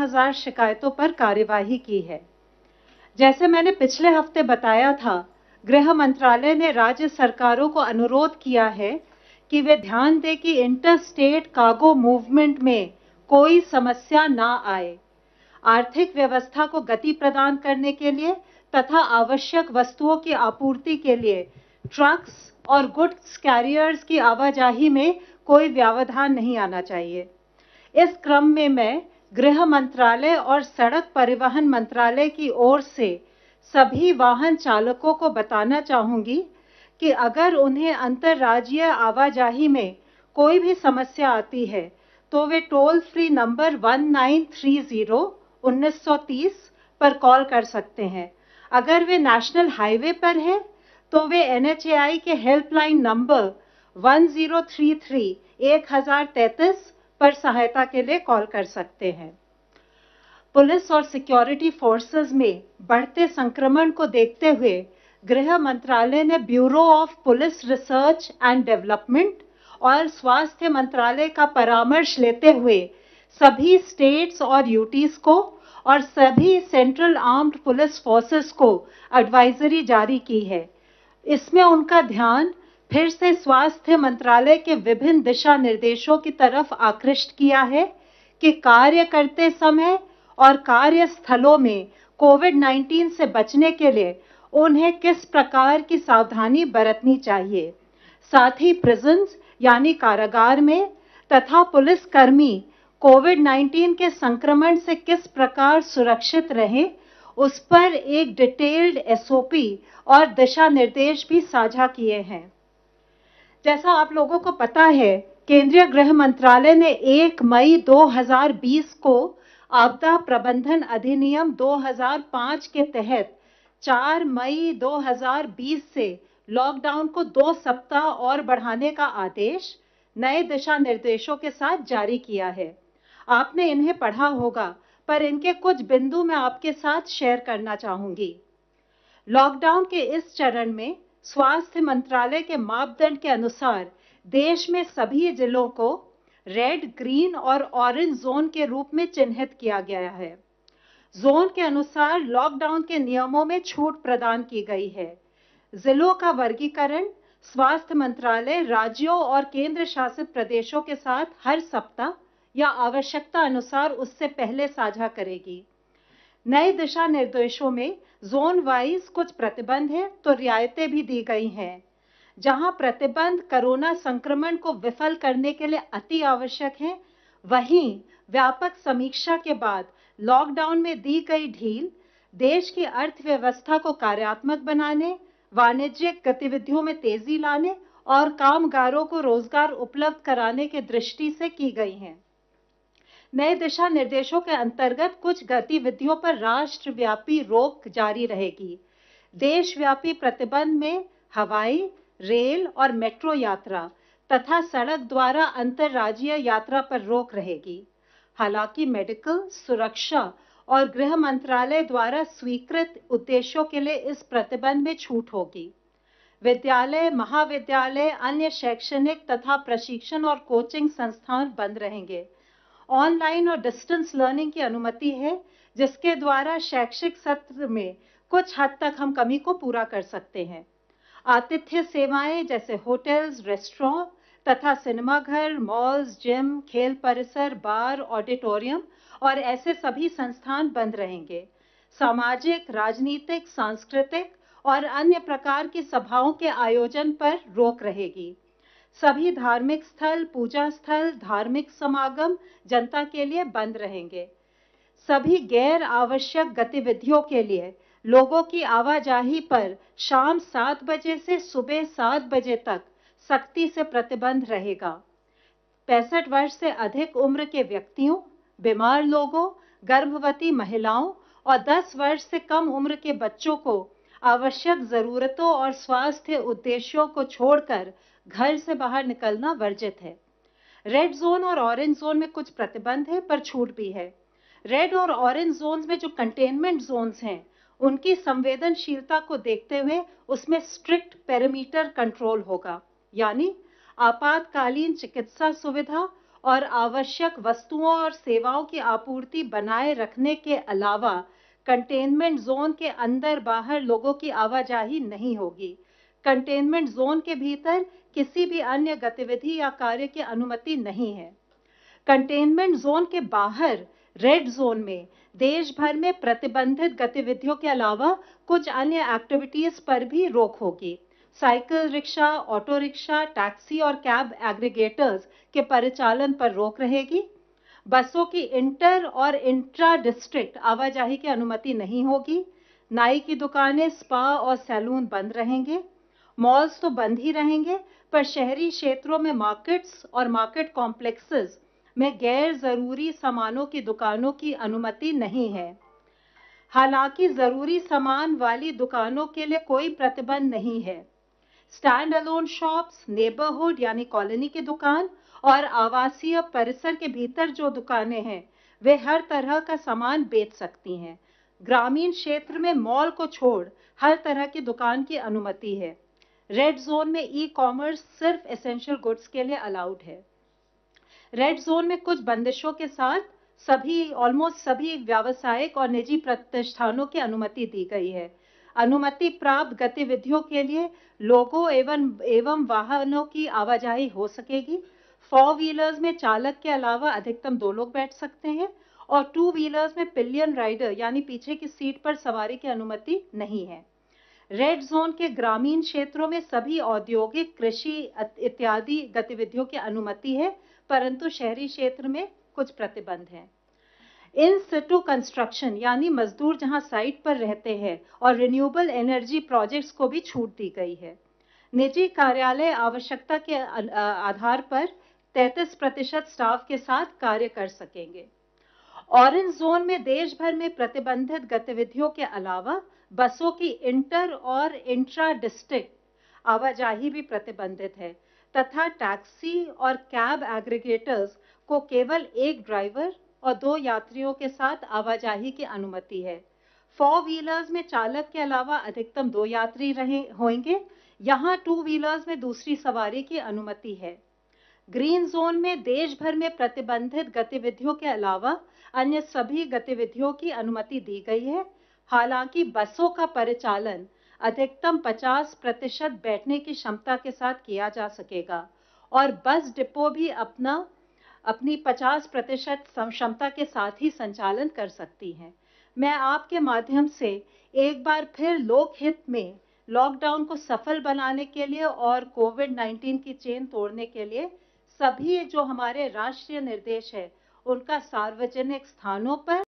हजार शिकायतों पर कार्यवाही की है जैसे मैंने पिछले हफ्ते बताया था गृह मंत्रालय ने राज्य सरकारों को अनुरोध किया है कि वे ध्यान दें कि इंटर स्टेट कार्गो मूवमेंट में कोई समस्या ना आए आर्थिक व्यवस्था को गति प्रदान करने के लिए तथा आवश्यक वस्तुओं की आपूर्ति के लिए ट्रक्स और गुड्स कैरियर्स की आवाजाही में कोई व्यवधान नहीं आना चाहिए इस क्रम में मैं गृह मंत्रालय और सड़क परिवहन मंत्रालय की ओर से सभी वाहन चालकों को बताना चाहूंगी कि अगर उन्हें अंतर्राज्यीय आवाजाही में कोई भी समस्या आती है तो वे टोल फ्री नंबर 1930 1930 पर कॉल कर सकते हैं अगर वे नेशनल हाईवे पर हैं तो वे एन के हेल्पलाइन नंबर 1033 1033 पर सहायता के लिए कॉल कर सकते हैं पुलिस और सिक्योरिटी फोर्सेस में बढ़ते संक्रमण को देखते हुए गृह मंत्रालय ने bureau of police research and development और स्वास्थ्य मंत्रालय का परामर्श लेते हुए सभी स्टेट्स और यूटीज को और सभी सेंट्रल आर्म्ड पुलिस फोर्सेस को एडवाइजरी जारी की है इसमें उनका ध्यान फिर से स्वास्थ्य मंत्रालय के विभिन्न दिशा निर्देशों की तरफ आकृष्ट किया है कि कार्य करते समय और कार्य स्थलों में कोविड 19 से बचने के लिए उन्हें किस प्रकार की सावधानी बरतनी चाहिए साथ ही प्रिजन्स यानी कारागार में तथा पुलिस कर्मी कोविड 19 के संक्रमण से किस प्रकार सुरक्षित रहें उस पर एक डिटेल्ड एसओपी और दिशा निर्देश भी साझा किए हैं जैसा आप लोगों को पता है केंद्रीय गृह मंत्रालय ने 1 मई 2020 को आपदा प्रबंधन अधिनियम 2005 के तहत 4 मई 2020 से लॉकडाउन को दो सप्ताह और बढ़ाने का आदेश नए दिशा निर्देशों के साथ जारी किया है आपने इन्हें पढ़ा होगा पर इनके कुछ बिंदु मैं आपके साथ शेयर करना चाहूंगी लॉकडाउन के इस चरण में स्वास्थ्य मंत्रालय के मापदंड के अनुसार देश में सभी जिलों को रेड ग्रीन और ऑरेंज जोन के रूप में चिन्हित किया गया है जोन के अनुसार लॉकडाउन के नियमों में छूट प्रदान की गई है जिलों का वर्गीकरण स्वास्थ्य मंत्रालय राज्यों और केंद्र शासित प्रदेशों के साथ हर सप्ताह या आवश्यकता अनुसार उससे पहले साझा करेगी नए दिशा निर्देशों में जोन वाइज कुछ प्रतिबंध हैं तो रियायतें भी दी गई हैं जहां प्रतिबंध कोरोना संक्रमण को विफल करने के लिए अति आवश्यक हैं वहीं व्यापक समीक्षा के बाद लॉकडाउन में दी गई ढील देश की अर्थव्यवस्था को कार्यात्मक बनाने वाणिज्यिक गतिविधियों में तेजी लाने और कामगारों को रोजगार उपलब्ध कराने की दृष्टि से की गई हैं नए दिशा निर्देशों के अंतर्गत कुछ गतिविधियों पर राष्ट्रव्यापी रोक जारी रहेगी देशव्यापी प्रतिबंध में हवाई रेल और मेट्रो यात्रा तथा सड़क द्वारा अंतरराज्यीय यात्रा पर रोक रहेगी हालांकि मेडिकल सुरक्षा और गृह मंत्रालय द्वारा स्वीकृत उद्देश्यों के लिए इस प्रतिबंध में छूट होगी विद्यालय महाविद्यालय अन्य शैक्षणिक तथा प्रशिक्षण और कोचिंग संस्थान बंद रहेंगे ऑनलाइन और डिस्टेंस लर्निंग की अनुमति है जिसके द्वारा शैक्षिक सत्र में कुछ हद तक हम कमी को पूरा कर सकते हैं आतिथ्य सेवाएं जैसे होटल्स रेस्टोरों तथा सिनेमाघर मॉल्स जिम खेल परिसर बार ऑडिटोरियम और ऐसे सभी संस्थान बंद रहेंगे सामाजिक राजनीतिक सांस्कृतिक और अन्य प्रकार की सभाओं के आयोजन पर रोक रहेगी सभी धार्मिक स्थल पूजा स्थल धार्मिक समागम जनता के लिए बंद रहेंगे सभी गैर आवश्यक गतिविधियों के लिए लोगों की आवाजाही पर शाम सात बजे से सुबह सात बजे तक सख्ती से प्रतिबंध रहेगा पैंसठ वर्ष से अधिक उम्र के व्यक्तियों बीमार लोगों गर्भवती महिलाओं और 10 वर्ष से कम उम्र के बच्चों को आवश्यक जरूरतों और स्वास्थ्य उद्देश्यों को छोड़कर घर से बाहर निकलना वर्जित है रेड जोन और ऑरेंज जोन में कुछ प्रतिबंध है पर छूट भी है रेड और ऑरेंज जोन में जो कंटेनमेंट जोन हैं उनकी संवेदनशीलता को देखते हुए उसमें स्ट्रिक्ट पैरामीटर कंट्रोल होगा यानी आपातकालीन चिकित्सा सुविधा और आवश्यक वस्तुओं और सेवाओं की आपूर्ति बनाए रखने के अलावा कंटेनमेंट जोन के अंदर बाहर लोगों की आवाजाही नहीं होगी कंटेनमेंट जोन के भीतर किसी भी अन्य गतिविधि या कार्य की अनुमति नहीं है कंटेनमेंट जोन के बाहर रेड जोन में देश भर में प्रतिबंधित गतिविधियों के अलावा कुछ अन्य एक्टिविटीज पर भी रोक होगी cycle rickshaw auto rickshaw taxi और कैब एग्रीगेटर्स के परिचालन पर रोक रहेगी बसों की इंटर और इंट्रा डिस्ट्रिक्ट आवाजाही की अनुमति नहीं होगी नाई की दुकानें स्पा और सैलून बंद रहेंगे मॉल्स तो बंद ही रहेंगे पर शहरी क्षेत्रों में मार्केट्स और मार्केट कॉम्प्लेक्सेस में गैर ज़रूरी सामानों की दुकानों की अनुमति नहीं है हालांकि ज़रूरी सामान वाली दुकानों के लिए कोई प्रतिबंध नहीं है स्टैंड अलोन शॉप्स नेबरहुड यानी कॉलोनी की दुकान और आवासीय परिसर के भीतर जो दुकानें हैं वे हर तरह का सामान बेच सकती हैं ग्रामीण क्षेत्र में मॉल को छोड़ हर तरह की दुकान की अनुमति है रेड जोन में ई कॉमर्स सिर्फ एसेंशियल गुड्स के लिए अलाउड है रेड जोन में कुछ बंदिशों के साथ सभी ऑलमोस्ट सभी व्यावसायिक और निजी प्रतिष्ठानों की अनुमति दी गई है अनुमति प्राप्त गतिविधियों के लिए लोगों एवं एवं वाहनों की आवाजाही हो सकेगी फोर व्हीलर्स में चालक के अलावा अधिकतम दो लोग बैठ सकते हैं और टू व्हीलर्स में पिलियन राइडर यानी पीछे की सीट पर सवारी की अनुमति नहीं है रेड जोन के ग्रामीण क्षेत्रों में सभी औद्योगिक कृषि इत्यादि गतिविधियों की अनुमति है परंतु शहरी क्षेत्र में कुछ प्रतिबंध हैं इन सिटू कंस्ट्रक्शन यानी मजदूर जहां साइट पर रहते हैं और रिन्यूएबल एनर्जी प्रोजेक्ट्स को भी छूट दी गई है निजी कार्यालय आवश्यकता के आधार पर 33 प्रतिशत स्टाफ के साथ कार्य कर सकेंगे ऑरेंज जोन में देश भर में प्रतिबंधित गतिविधियों के अलावा बसों की इंटर और इंट्रा डिस्ट्रिक्ट आवाजाही भी प्रतिबंधित है तथा टैक्सी और कैब एग्रीगेटर्स को केवल एक ड्राइवर और दो यात्रियों के साथ आवाजाही की अनुमति है फोर व्हीलर्स में चालक के अलावा अधिकतम दो यात्री रहे होंगे यहाँ टू व्हीलर्स में दूसरी सवारी की अनुमति है ग्रीन जोन में देश भर में प्रतिबंधित गतिविधियों के अलावा अन्य सभी गतिविधियों की अनुमति दी गई है हालांकि बसों का परिचालन अधिकतम 50 प्रतिशत बैठने की क्षमता के साथ किया जा सकेगा और बस डिपो भी अपना अपनी 50 प्रतिशत क्षमता के साथ ही संचालन कर सकती हैं मैं आपके माध्यम से एक बार फिर लोकहित में लॉकडाउन को सफल बनाने के लिए और कोविड 19 की चेन तोड़ने के लिए सभी जो हमारे राष्ट्रीय निर्देश है उनका सार्वजनिक स्थानों पर